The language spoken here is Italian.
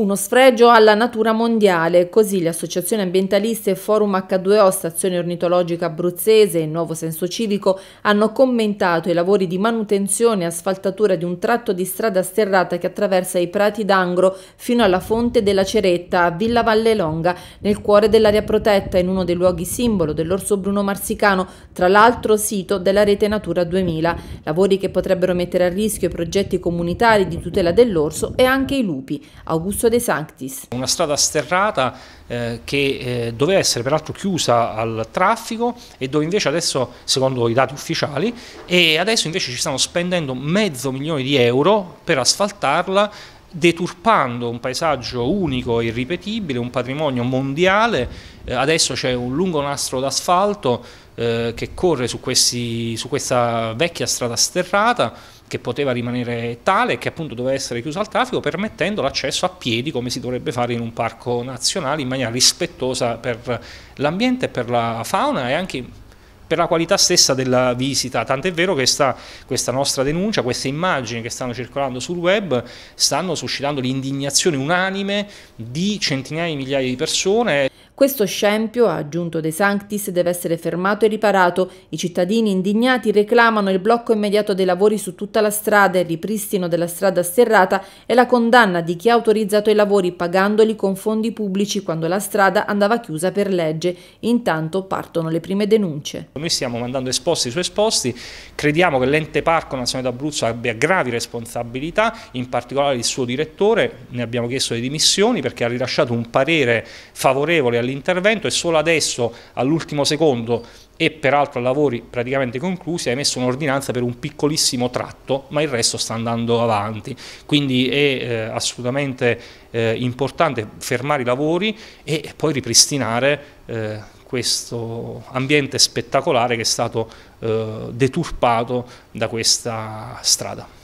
Uno sfregio alla natura mondiale, così le associazioni ambientaliste Forum H2O, Stazione Ornitologica Abruzzese e Nuovo Senso Civico hanno commentato i lavori di manutenzione e asfaltatura di un tratto di strada sterrata che attraversa i prati d'Angro fino alla fonte della Ceretta a Villa Vallelonga, nel cuore dell'area protetta in uno dei luoghi simbolo dell'orso bruno marsicano, tra l'altro sito della rete Natura 2000, lavori che potrebbero mettere a rischio i progetti comunitari di tutela dell'orso e anche i lupi. Augusto De Sanctis. Una strada sterrata eh, che eh, doveva essere peraltro chiusa al traffico e dove invece adesso, secondo i dati ufficiali, e adesso invece ci stanno spendendo mezzo milione di euro per asfaltarla deturpando un paesaggio unico e irripetibile, un patrimonio mondiale, eh, adesso c'è un lungo nastro d'asfalto eh, che corre su, questi, su questa vecchia strada sterrata che poteva rimanere tale che appunto doveva essere chiusa al traffico permettendo l'accesso a piedi come si dovrebbe fare in un parco nazionale in maniera rispettosa per l'ambiente, per la fauna e anche per la qualità stessa della visita, tant'è vero che sta, questa nostra denuncia, queste immagini che stanno circolando sul web stanno suscitando l'indignazione unanime di centinaia di migliaia di persone questo scempio, ha aggiunto De Sanctis, deve essere fermato e riparato. I cittadini indignati reclamano il blocco immediato dei lavori su tutta la strada, il ripristino della strada sterrata e la condanna di chi ha autorizzato i lavori pagandoli con fondi pubblici quando la strada andava chiusa per legge. Intanto partono le prime denunce. Noi stiamo mandando esposti su esposti, crediamo che l'ente Parco Nazionale d'Abruzzo abbia gravi responsabilità, in particolare il suo direttore, ne abbiamo chiesto le dimissioni perché ha rilasciato un parere favorevole all'interno l'intervento e solo adesso, all'ultimo secondo e peraltro a lavori praticamente conclusi, ha emesso un'ordinanza per un piccolissimo tratto, ma il resto sta andando avanti. Quindi è eh, assolutamente eh, importante fermare i lavori e poi ripristinare eh, questo ambiente spettacolare che è stato eh, deturpato da questa strada.